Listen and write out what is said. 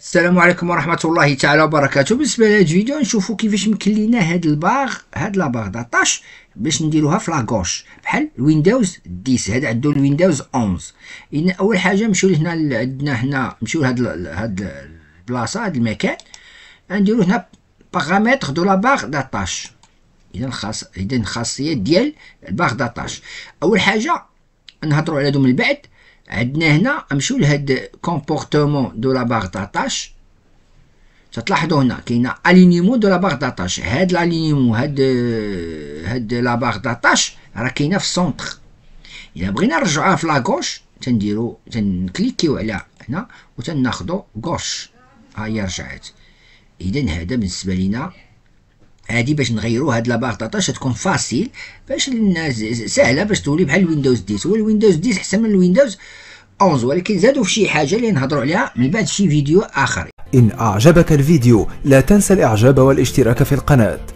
السلام عليكم ورحمة الله تعالى وبركاته بالنسبة لهاد الفيديو نشوفوا كيفاش يمكن لينا هاد الباغ هاد لاباغ داتاش باش نديروها في لاكوش بحال ويندوز 10 هاد عندو الويندوز 11 إن أول حاجة نمشيو لهنا عندنا هنا نمشيو لهاد هاد البلاصة هاد المكان نديرو هنا باغامتر دو لاباغ داتاش إذا خاص إذا الخاصية ديال الباغ داتاش أول حاجة نهضروا على هادو من بعد عندنا هنا نمشيو لهاد كومبورتمون دو لا بار داتاش تلاحظوا هنا كاينه الينيمون دو لا بار داتاش هاد الالينيمون هاد هاد لا بار داتاش راه كاينه في السونتر الا بغينا نرجعوها في غوش تنديرو تنكليكيو على هنا وتناخدو غوش ها هي رجعت اذا هذا بالنسبه لينا هادي باش نغيرو هاد لابارطاطا تكون فاسيل باش سهله باش تولي بحال ويندوز 10 هو الويندوز 10 احسن من الويندوز 11 ولكن زادوا في شي حاجه اللي نهضروا عليها من بعد شي فيديو اخر ان اعجبك الفيديو لا تنسى الاعجاب والاشتراك في القناه